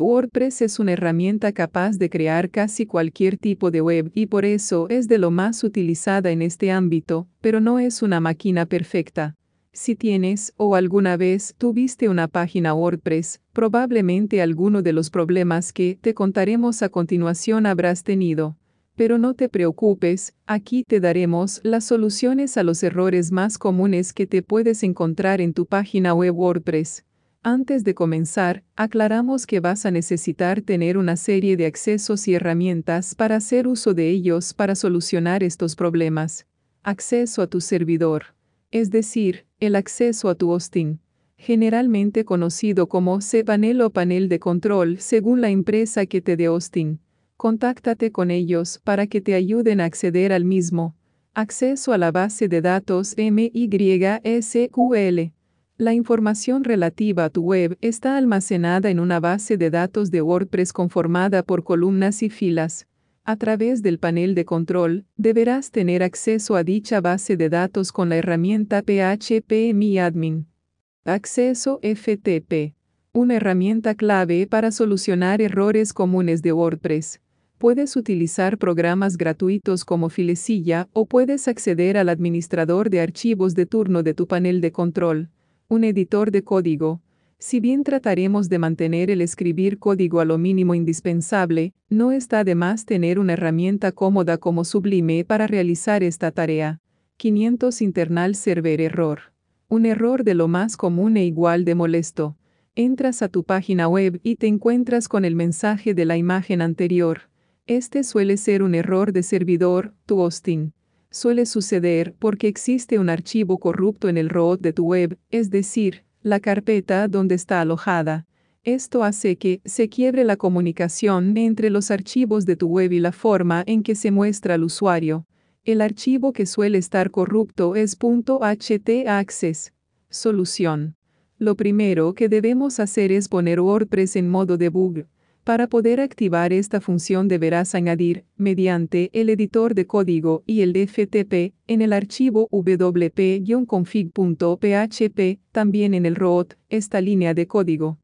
WordPress es una herramienta capaz de crear casi cualquier tipo de web y por eso es de lo más utilizada en este ámbito, pero no es una máquina perfecta. Si tienes o alguna vez tuviste una página WordPress, probablemente alguno de los problemas que te contaremos a continuación habrás tenido. Pero no te preocupes, aquí te daremos las soluciones a los errores más comunes que te puedes encontrar en tu página web WordPress. Antes de comenzar, aclaramos que vas a necesitar tener una serie de accesos y herramientas para hacer uso de ellos para solucionar estos problemas. Acceso a tu servidor, es decir, el acceso a tu hosting, generalmente conocido como panel o panel de control según la empresa que te dé hosting. Contáctate con ellos para que te ayuden a acceder al mismo. Acceso a la base de datos MySQL la información relativa a tu web está almacenada en una base de datos de WordPress conformada por columnas y filas. A través del panel de control, deberás tener acceso a dicha base de datos con la herramienta phpmyadmin. Acceso FTP. Una herramienta clave para solucionar errores comunes de WordPress. Puedes utilizar programas gratuitos como Filecilla o puedes acceder al administrador de archivos de turno de tu panel de control un editor de código. Si bien trataremos de mantener el escribir código a lo mínimo indispensable, no está de más tener una herramienta cómoda como Sublime para realizar esta tarea. 500 internal server error. Un error de lo más común e igual de molesto. Entras a tu página web y te encuentras con el mensaje de la imagen anterior. Este suele ser un error de servidor, tu hosting suele suceder porque existe un archivo corrupto en el root de tu web, es decir, la carpeta donde está alojada. Esto hace que se quiebre la comunicación entre los archivos de tu web y la forma en que se muestra al usuario. El archivo que suele estar corrupto es .htaccess. Solución. Lo primero que debemos hacer es poner WordPress en modo debug para poder activar esta función deberás añadir, mediante el editor de código y el FTP, en el archivo wp-config.php, también en el root, esta línea de código.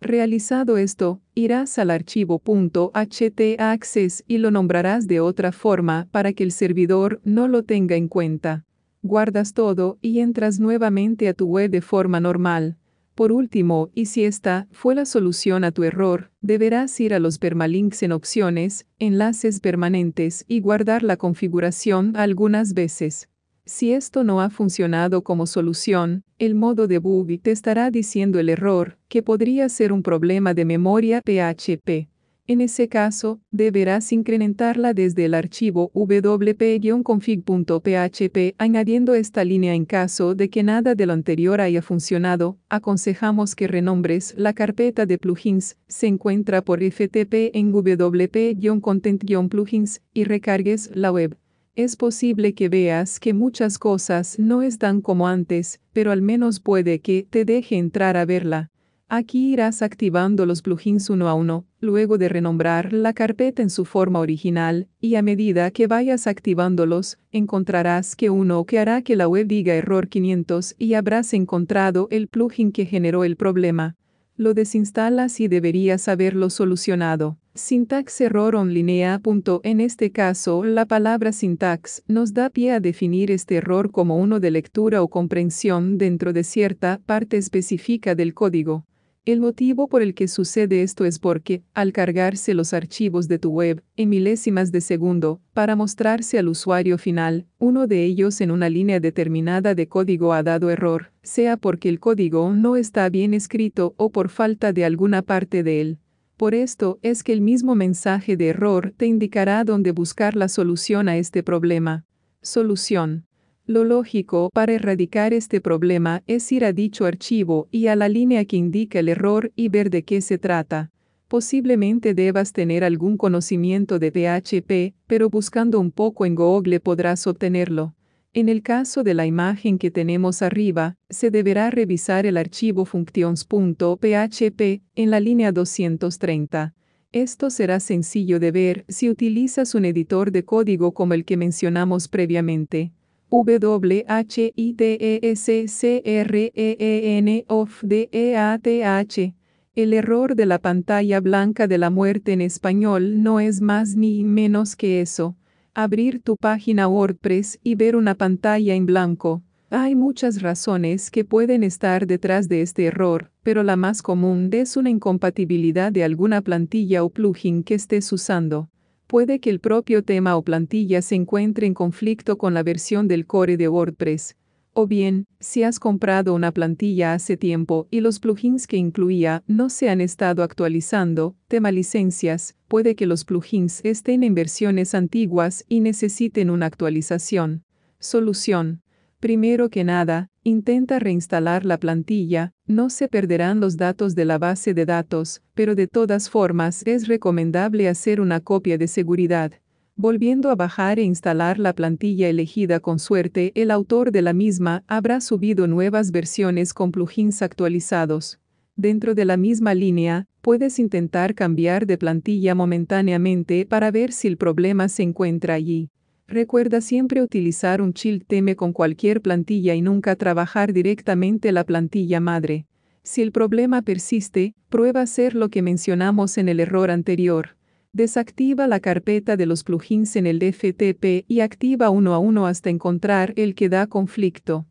Realizado esto, irás al archivo .htaccess y lo nombrarás de otra forma para que el servidor no lo tenga en cuenta. Guardas todo y entras nuevamente a tu web de forma normal. Por último, y si esta fue la solución a tu error, deberás ir a los permalinks en opciones, enlaces permanentes y guardar la configuración algunas veces. Si esto no ha funcionado como solución, el modo debug te estará diciendo el error, que podría ser un problema de memoria PHP. En ese caso, deberás incrementarla desde el archivo wp-config.php añadiendo esta línea en caso de que nada de lo anterior haya funcionado. Aconsejamos que renombres la carpeta de plugins, se encuentra por FTP en wp-content-plugins, y recargues la web. Es posible que veas que muchas cosas no están como antes, pero al menos puede que te deje entrar a verla. Aquí irás activando los plugins uno a uno, luego de renombrar la carpeta en su forma original, y a medida que vayas activándolos, encontrarás que uno que hará que la web diga error 500 y habrás encontrado el plugin que generó el problema. Lo desinstalas y deberías haberlo solucionado. Syntax error onlinea. En este caso, la palabra syntax nos da pie a definir este error como uno de lectura o comprensión dentro de cierta parte específica del código. El motivo por el que sucede esto es porque, al cargarse los archivos de tu web, en milésimas de segundo, para mostrarse al usuario final, uno de ellos en una línea determinada de código ha dado error, sea porque el código no está bien escrito o por falta de alguna parte de él. Por esto es que el mismo mensaje de error te indicará dónde buscar la solución a este problema. Solución. Lo lógico para erradicar este problema es ir a dicho archivo y a la línea que indica el error y ver de qué se trata. Posiblemente debas tener algún conocimiento de PHP, pero buscando un poco en Google podrás obtenerlo. En el caso de la imagen que tenemos arriba, se deberá revisar el archivo functions.php en la línea 230. Esto será sencillo de ver si utilizas un editor de código como el que mencionamos previamente w h i t e s c r e e n f D-E-A-T-H. El error de la pantalla blanca de la muerte en español no es más ni menos que eso. Abrir tu página WordPress y ver una pantalla en blanco. Hay muchas razones que pueden estar detrás de este error, pero la más común es una incompatibilidad de alguna plantilla o plugin que estés usando puede que el propio tema o plantilla se encuentre en conflicto con la versión del core de WordPress. O bien, si has comprado una plantilla hace tiempo y los plugins que incluía no se han estado actualizando, tema licencias, puede que los plugins estén en versiones antiguas y necesiten una actualización. Solución. Primero que nada, Intenta reinstalar la plantilla, no se perderán los datos de la base de datos, pero de todas formas es recomendable hacer una copia de seguridad. Volviendo a bajar e instalar la plantilla elegida con suerte, el autor de la misma habrá subido nuevas versiones con plugins actualizados. Dentro de la misma línea, puedes intentar cambiar de plantilla momentáneamente para ver si el problema se encuentra allí. Recuerda siempre utilizar un chill theme con cualquier plantilla y nunca trabajar directamente la plantilla madre. Si el problema persiste, prueba hacer lo que mencionamos en el error anterior. Desactiva la carpeta de los plugins en el FTP y activa uno a uno hasta encontrar el que da conflicto.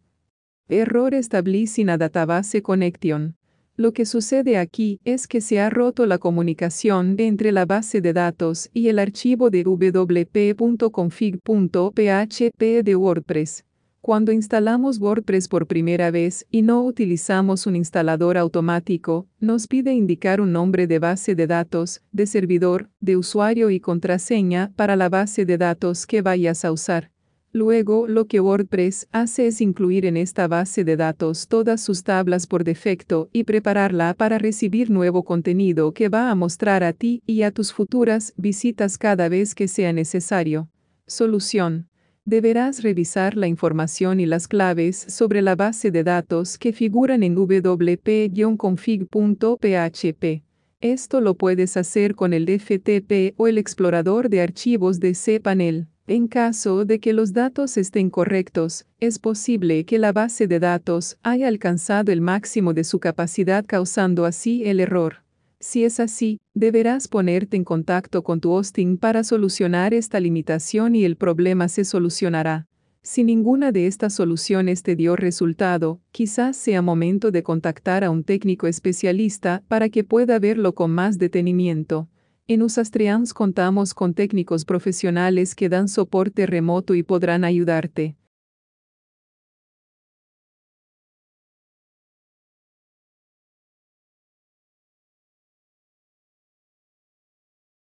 Error Establishing Database Connection. Lo que sucede aquí es que se ha roto la comunicación entre la base de datos y el archivo de wp.config.php de WordPress. Cuando instalamos WordPress por primera vez y no utilizamos un instalador automático, nos pide indicar un nombre de base de datos, de servidor, de usuario y contraseña para la base de datos que vayas a usar. Luego, lo que WordPress hace es incluir en esta base de datos todas sus tablas por defecto y prepararla para recibir nuevo contenido que va a mostrar a ti y a tus futuras visitas cada vez que sea necesario. Solución. Deberás revisar la información y las claves sobre la base de datos que figuran en wp-config.php. Esto lo puedes hacer con el FTP o el explorador de archivos de cPanel. En caso de que los datos estén correctos, es posible que la base de datos haya alcanzado el máximo de su capacidad causando así el error. Si es así, deberás ponerte en contacto con tu hosting para solucionar esta limitación y el problema se solucionará. Si ninguna de estas soluciones te dio resultado, quizás sea momento de contactar a un técnico especialista para que pueda verlo con más detenimiento. En Usastreans contamos con técnicos profesionales que dan soporte remoto y podrán ayudarte.